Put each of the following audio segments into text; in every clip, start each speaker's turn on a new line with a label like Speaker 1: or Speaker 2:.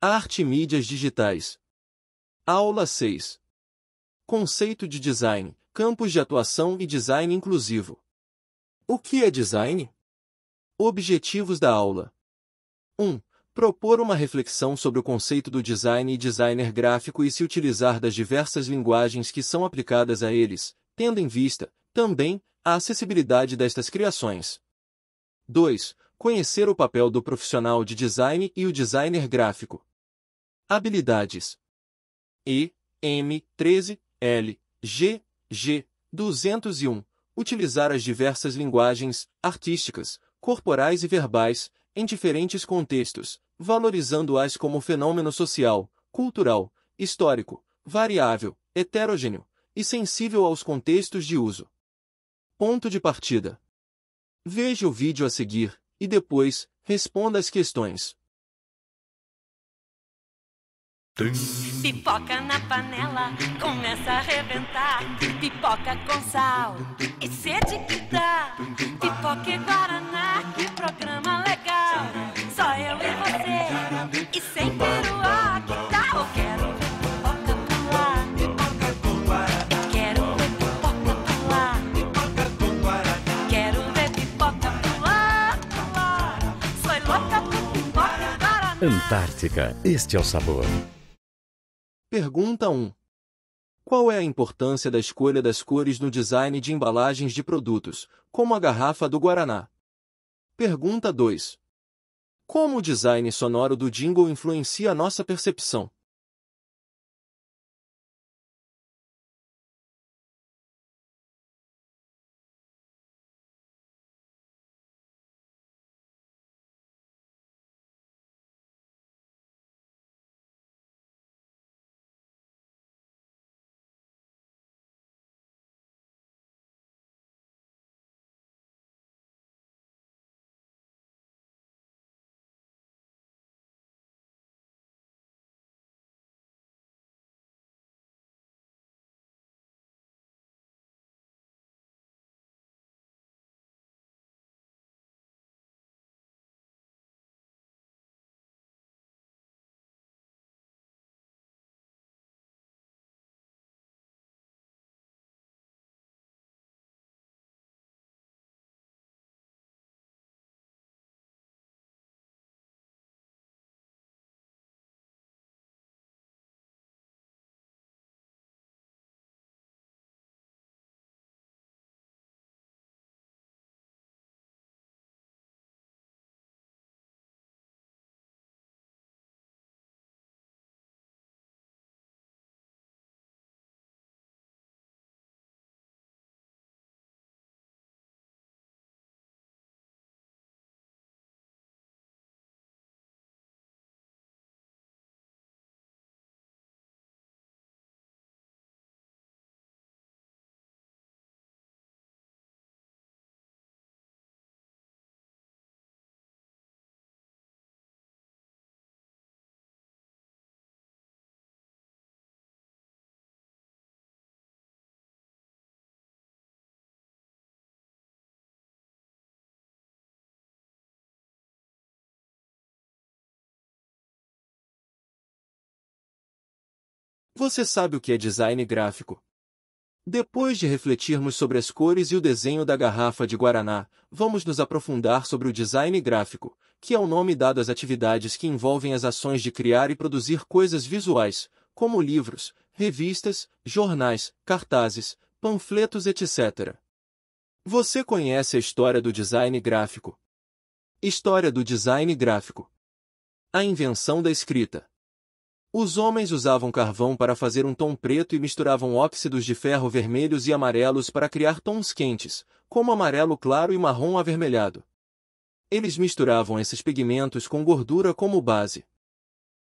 Speaker 1: Arte e mídias digitais. Aula 6. Conceito de design, campos de atuação e design inclusivo. O que é design? Objetivos da aula. 1. Propor uma reflexão sobre o conceito do design e designer gráfico e se utilizar das diversas linguagens que são aplicadas a eles, tendo em vista, também, a acessibilidade destas criações. 2. Conhecer o papel do profissional de design e o designer gráfico. Habilidades E, M, 13, L, G, G, 201. Utilizar as diversas linguagens, artísticas, corporais e verbais, em diferentes contextos, valorizando-as como fenômeno social, cultural, histórico, variável, heterogêneo e sensível aos contextos de uso. Ponto de partida. Veja o vídeo a seguir e depois responda as questões. Pipoca na panela, começa a arrebentar. Pipoca com sal, e sede que dá. Pipoca e guaraná, que programa legal. Só eu e você, e sem peruá. Que tal? Tá. Quero pipoca Pipoca Quero ver pipoca Pipoca Quero ver pipoca Sou louca pipoca guaraná. Antártica, este é o sabor. Pergunta 1. Qual é a importância da escolha das cores no design de embalagens de produtos, como a garrafa do Guaraná? Pergunta 2. Como o design sonoro do jingle influencia a nossa percepção? Você sabe o que é design gráfico? Depois de refletirmos sobre as cores e o desenho da garrafa de Guaraná, vamos nos aprofundar sobre o design gráfico, que é o nome dado às atividades que envolvem as ações de criar e produzir coisas visuais, como livros, revistas, jornais, cartazes, panfletos, etc. Você conhece a história do design gráfico? História do design gráfico. A invenção da escrita. Os homens usavam carvão para fazer um tom preto e misturavam óxidos de ferro vermelhos e amarelos para criar tons quentes, como amarelo claro e marrom avermelhado. Eles misturavam esses pigmentos com gordura como base.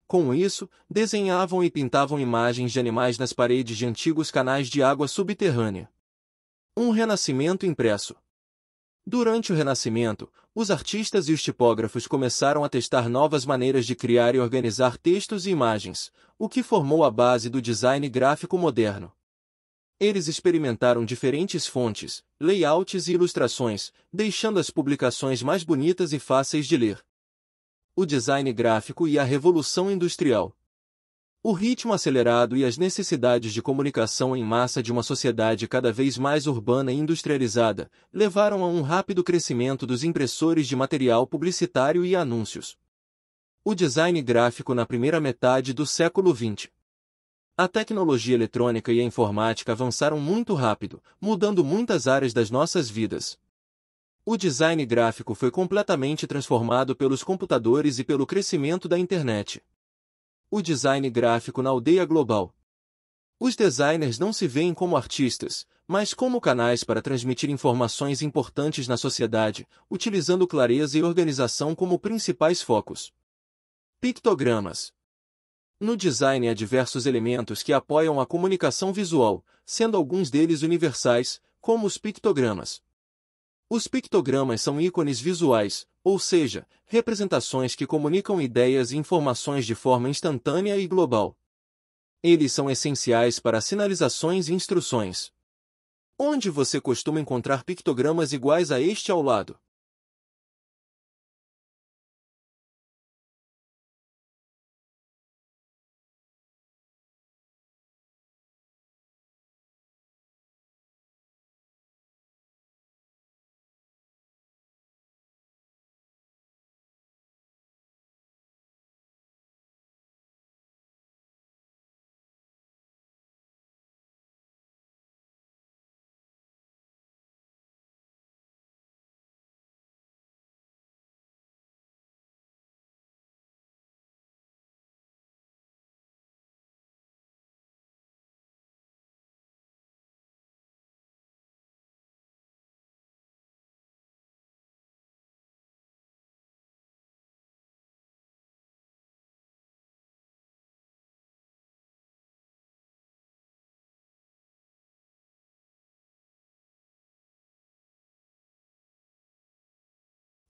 Speaker 1: Com isso, desenhavam e pintavam imagens de animais nas paredes de antigos canais de água subterrânea. Um renascimento impresso. Durante o Renascimento, os artistas e os tipógrafos começaram a testar novas maneiras de criar e organizar textos e imagens, o que formou a base do design gráfico moderno. Eles experimentaram diferentes fontes, layouts e ilustrações, deixando as publicações mais bonitas e fáceis de ler. O design gráfico e a Revolução Industrial o ritmo acelerado e as necessidades de comunicação em massa de uma sociedade cada vez mais urbana e industrializada levaram a um rápido crescimento dos impressores de material publicitário e anúncios. O design gráfico na primeira metade do século XX. A tecnologia eletrônica e a informática avançaram muito rápido, mudando muitas áreas das nossas vidas. O design gráfico foi completamente transformado pelos computadores e pelo crescimento da internet o design gráfico na aldeia global. Os designers não se veem como artistas, mas como canais para transmitir informações importantes na sociedade, utilizando clareza e organização como principais focos. Pictogramas No design há diversos elementos que apoiam a comunicação visual, sendo alguns deles universais, como os pictogramas. Os pictogramas são ícones visuais, ou seja, representações que comunicam ideias e informações de forma instantânea e global. Eles são essenciais para sinalizações e instruções. Onde você costuma encontrar pictogramas iguais a este ao lado?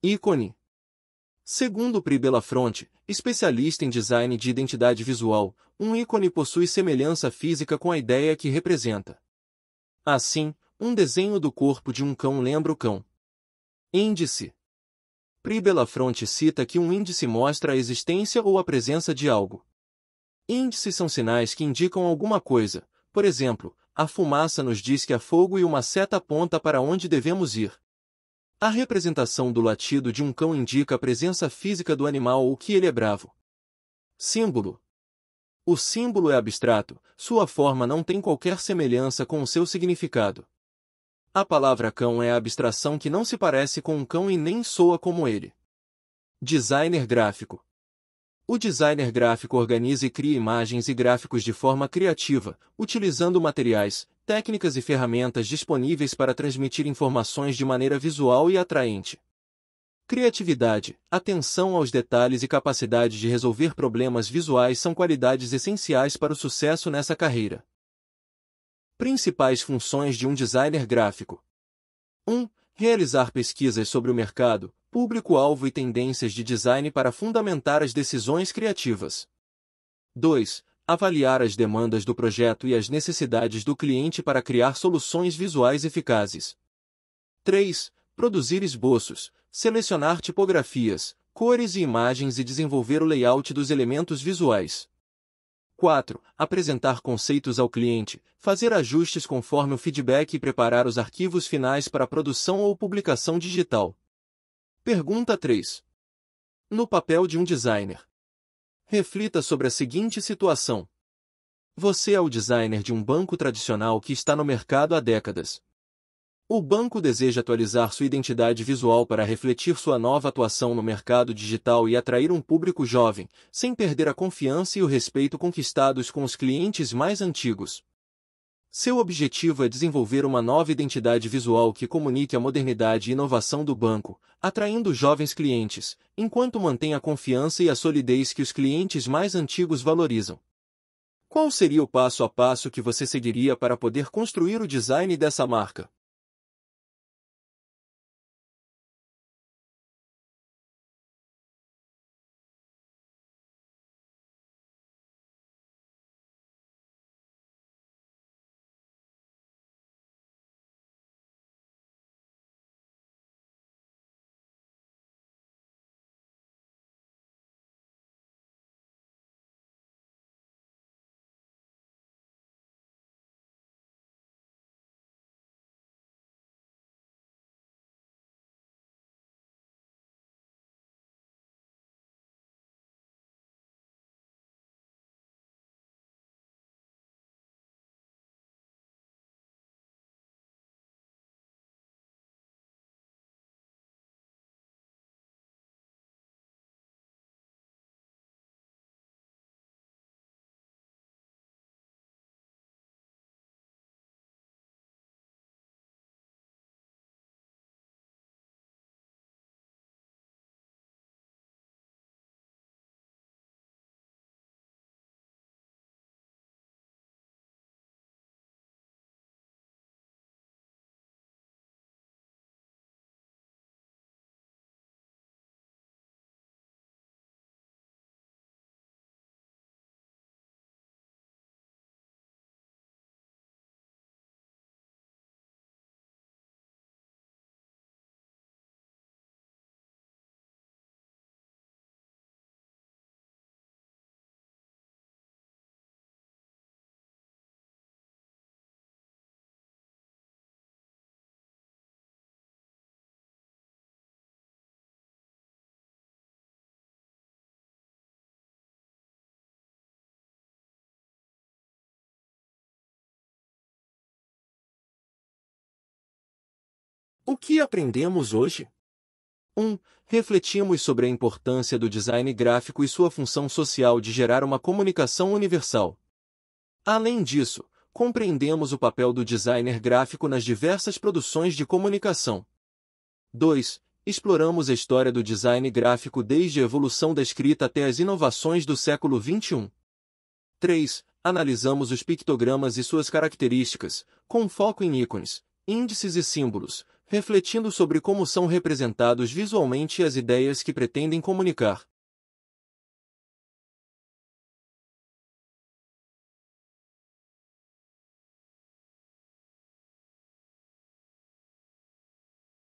Speaker 1: ícone. Segundo Pri Belafronte, especialista em design de identidade visual, um ícone possui semelhança física com a ideia que representa. Assim, um desenho do corpo de um cão lembra o cão. Índice. Pri Belafronte cita que um índice mostra a existência ou a presença de algo. Índices são sinais que indicam alguma coisa, por exemplo, a fumaça nos diz que há fogo e uma seta aponta para onde devemos ir. A representação do latido de um cão indica a presença física do animal ou que ele é bravo. Símbolo O símbolo é abstrato, sua forma não tem qualquer semelhança com o seu significado. A palavra cão é a abstração que não se parece com um cão e nem soa como ele. Designer gráfico o designer gráfico organiza e cria imagens e gráficos de forma criativa, utilizando materiais, técnicas e ferramentas disponíveis para transmitir informações de maneira visual e atraente. Criatividade, atenção aos detalhes e capacidade de resolver problemas visuais são qualidades essenciais para o sucesso nessa carreira. Principais funções de um designer gráfico: 1. Realizar pesquisas sobre o mercado, público-alvo e tendências de design para fundamentar as decisões criativas. 2 avaliar as demandas do projeto e as necessidades do cliente para criar soluções visuais eficazes. 3. Produzir esboços, selecionar tipografias, cores e imagens e desenvolver o layout dos elementos visuais. 4. Apresentar conceitos ao cliente, fazer ajustes conforme o feedback e preparar os arquivos finais para produção ou publicação digital. Pergunta 3. No papel de um designer, Reflita sobre a seguinte situação. Você é o designer de um banco tradicional que está no mercado há décadas. O banco deseja atualizar sua identidade visual para refletir sua nova atuação no mercado digital e atrair um público jovem, sem perder a confiança e o respeito conquistados com os clientes mais antigos. Seu objetivo é desenvolver uma nova identidade visual que comunique a modernidade e inovação do banco, atraindo jovens clientes, enquanto mantém a confiança e a solidez que os clientes mais antigos valorizam. Qual seria o passo a passo que você seguiria para poder construir o design dessa marca? O que aprendemos hoje? 1. Um, refletimos sobre a importância do design gráfico e sua função social de gerar uma comunicação universal. Além disso, compreendemos o papel do designer gráfico nas diversas produções de comunicação. 2. Exploramos a história do design gráfico desde a evolução da escrita até as inovações do século XXI. 3. Analisamos os pictogramas e suas características, com foco em ícones, índices e símbolos, refletindo sobre como são representados visualmente as ideias que pretendem comunicar.